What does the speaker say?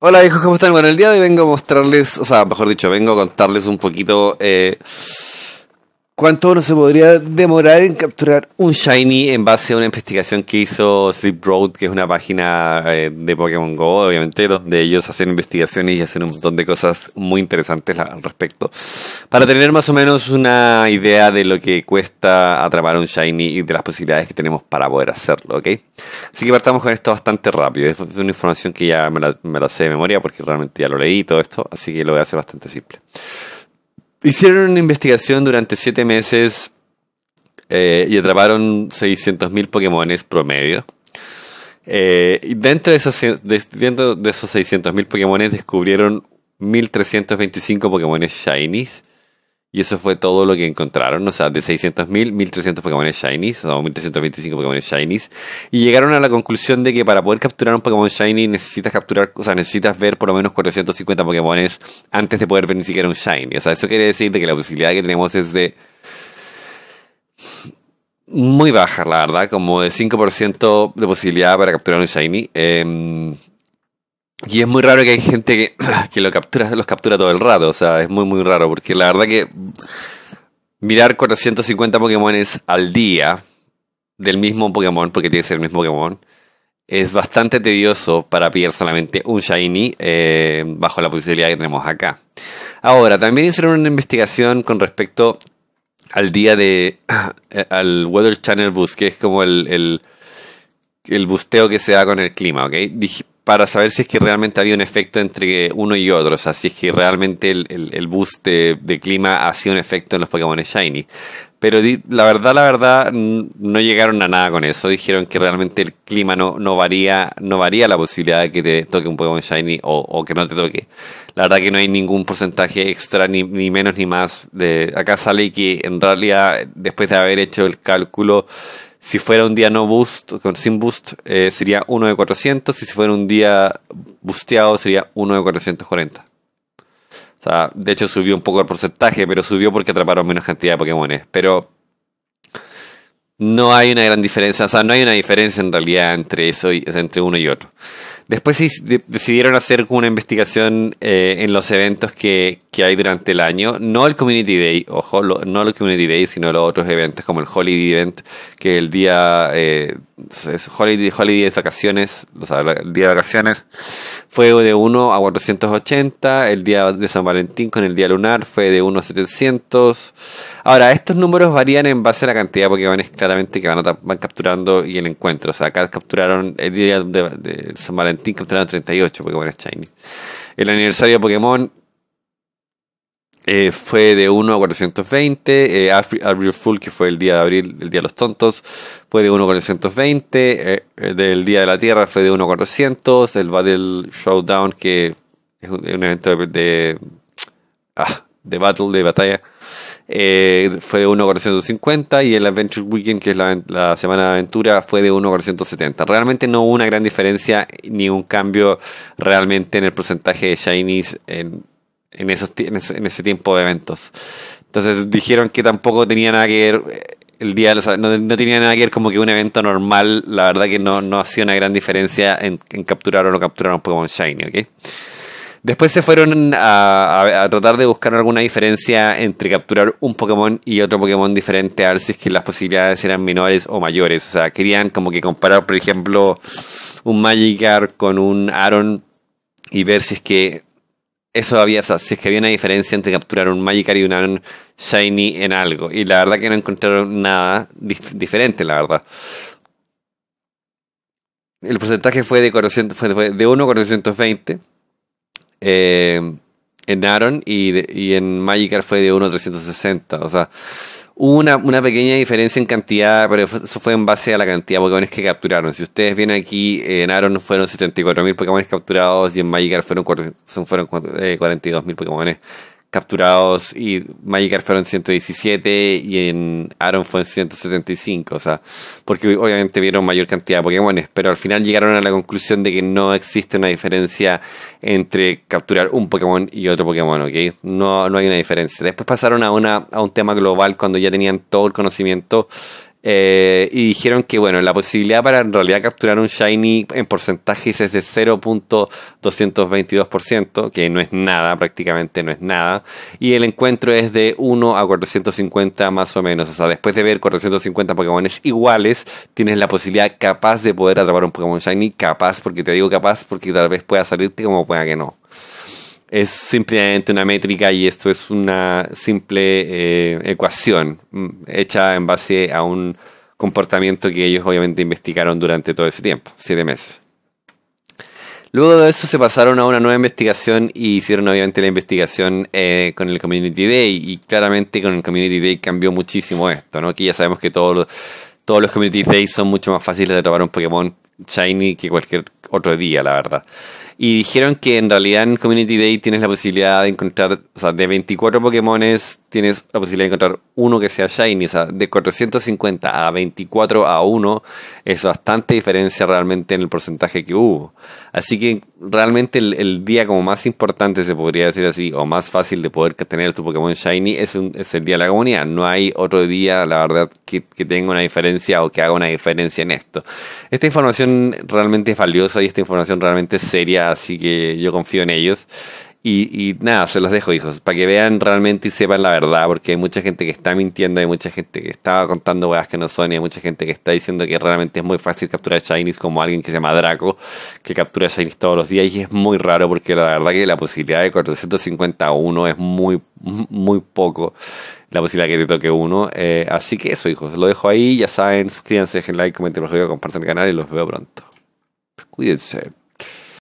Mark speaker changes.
Speaker 1: Hola hijos, ¿cómo están? Bueno, el día de hoy vengo a mostrarles, o sea, mejor dicho, vengo a contarles un poquito eh, cuánto uno se podría demorar en capturar un Shiny en base a una investigación que hizo Sleep Road, que es una página eh, de Pokémon Go, obviamente, donde ellos hacen investigaciones y hacen un montón de cosas muy interesantes al respecto, para tener más o menos una idea de lo que cuesta atrapar un Shiny y de las posibilidades que tenemos para poder hacerlo, ¿ok? Así que partamos con esto bastante rápido. Es una información que ya me la, sé de memoria porque realmente ya lo leí todo esto, así que lo voy a hacer bastante simple. Hicieron una investigación durante siete meses eh, y atraparon 600.000 Pokémones promedio. Eh, y dentro de esos, dentro de esos 600.000 Pokémones descubrieron 1.325 Pokémones Shinies y eso fue todo lo que encontraron, o sea, de 600.000, 1.300 Pokémon Shinies, o 1.325 Pokémon Shinies. Y llegaron a la conclusión de que para poder capturar un Pokémon Shiny necesitas capturar, o sea, necesitas ver por lo menos 450 Pokémon antes de poder ver ni siquiera un Shiny. O sea, eso quiere decir de que la posibilidad que tenemos es de... Muy baja, la verdad, como de 5% de posibilidad para capturar un Shiny. Em, y es muy raro que hay gente que, que lo captura, los captura todo el rato. O sea, es muy, muy raro. Porque la verdad que mirar 450 Pokémones al día del mismo Pokémon, porque tiene que ser el mismo Pokémon, es bastante tedioso para pillar solamente un Shiny eh, bajo la posibilidad que tenemos acá. Ahora, también hicieron una investigación con respecto al día de. al Weather Channel Boost que es como el, el, el busteo que se da con el clima, ¿ok? Dije para saber si es que realmente había un efecto entre uno y otro, o sea, si es que realmente el, el, boost de, clima clima sido un efecto en los Pokémon Shiny. Pero la verdad, la verdad, no llegaron a nada con eso. Dijeron que realmente el clima no, no varía, no varía la posibilidad de que te toque un Pokémon Shiny o, que no te toque. La verdad que no hay ningún porcentaje extra, ni, ni menos ni más. De, acá sale que en realidad, después de haber hecho el cálculo, si fuera un día no boost, sin boost, eh, sería 1 de 400. Y si fuera un día boosteado, sería 1 de 440. O sea, de hecho subió un poco el porcentaje, pero subió porque atraparon menos cantidad de Pokémones. Pero no hay una gran diferencia, o sea, no hay una diferencia en realidad entre eso y, entre uno y otro. Después decidieron hacer una investigación eh, en los eventos que, hay durante el año, no el Community Day, ojo, no el Community Day, sino los otros eventos como el Holiday Event, que el día eh, Holiday, Holiday de vacaciones, el día de vacaciones fue de 1 a 480, el día de San Valentín con el día lunar fue de 1 a 700. Ahora, estos números varían en base a la cantidad porque van claramente que van, van capturando y el encuentro, o sea, acá capturaron el día de San Valentín 38 El aniversario de Pokémon eh, fue de 1 a 420. Eh, April Fool, que fue el día de abril, el día de los tontos, fue de 1 a 420. Eh, eh, del Día de la Tierra fue de 1 a 400. El Battle Showdown, que es un, evento de, ah, de battle, de batalla, eh, fue de 1,450 y el Adventure Weekend, que es la, semana de aventura, fue de 1,470. Realmente no hubo una gran diferencia ni un cambio realmente en el porcentaje de Shinies en, en, esos, en, ese, tiempo de eventos. Entonces dijeron que tampoco tenía nada que ver eh, el día, no, tenía nada que ver como que un evento normal, la verdad que no, no hacía una gran diferencia en, capturar o no capturar un Pokémon Shiny, ¿ok? Después se fueron a, tratar de buscar alguna diferencia entre capturar un Pokémon y otro Pokémon diferente, a ver si es que las posibilidades eran menores o mayores. O sea, querían como que comparar, por ejemplo, un Magikarp con un Aaron y ver si es que eso había, si es que había una diferencia entre capturar un Magikarp y un Aaron Shiny en algo. Y la verdad que no encontraron nada diferente, la verdad. El porcentaje fue de, 400, fue de 1 eh, en Aaron y, y en Magikar fue de 1.360 O sea, hubo una, una, pequeña diferencia en cantidad, pero eso fue en base a la cantidad de Pokémon que capturaron. Si ustedes vienen aquí, eh, en Aaron fueron 74.000 pokémones capturados y en Magikar fueron, fueron eh, 42.000 pokémones capturados y Magikarp fueron 117 y en Aaron fue en 175, o sea, porque obviamente vieron mayor cantidad de Pokémon, pero al final llegaron a la conclusión de que no existe una diferencia entre capturar un Pokémon y otro Pokémon, ¿ok? No, no hay una diferencia. Después pasaron a, una, a un tema global cuando ya tenían todo el conocimiento eh, y dijeron que, bueno, la posibilidad para en realidad capturar un Shiny en porcentajes es de 0.222%, que no es nada, prácticamente no es nada. Y el encuentro es de 1 a 450 más o menos. O sea, después de ver 450 Pokémones iguales, tienes la posibilidad capaz de poder atrapar un Pokémon Shiny. Capaz, porque te digo capaz, porque tal vez pueda salirte como pueda que no es simplemente una métrica y esto es una simple eh, ecuación mm, hecha en base a un comportamiento que ellos obviamente investigaron durante todo ese tiempo, siete meses. Luego de eso se pasaron a una nueva investigación y hicieron obviamente la investigación eh, con el Community Day y claramente con el Community Day cambió muchísimo esto, ¿no? Que ya sabemos que todos los, todos los Community Days son mucho más fáciles de atrapar un Pokémon Shiny que cualquier otro día, la verdad. Y dijeron que en realidad en Community Day tienes la posibilidad de encontrar, o sea, de 24 Pokémones tienes la posibilidad de encontrar uno que sea Shiny, o sea, de 450 a 24 a 1 es bastante diferencia realmente en el porcentaje que hubo. Así que realmente el, día como más importante, se podría decir así, o más fácil de poder tener tu Pokémon Shiny es, el Día de la Comunidad. No hay otro día, la verdad, que, que tenga una diferencia o que haga una diferencia en esto. Esta información realmente valiosa y esta información realmente seria, así que yo confío en ellos. Y, nada, se los dejo, hijos, para que vean realmente y sepan la verdad, porque hay mucha gente que está mintiendo, hay mucha gente que está contando weas que no son, y hay mucha gente que está diciendo que realmente es muy fácil capturar Shinies, como alguien que se llama Draco, que captura Shinies todos los días, y es muy raro, porque la verdad que la posibilidad de 451 es muy, muy poco la posibilidad que te toque uno. Eh, así que eso, hijos, lo dejo ahí, ya saben, suscríbanse, dejen like, comenten los videos, compartan el canal y los veo pronto. Cuídense.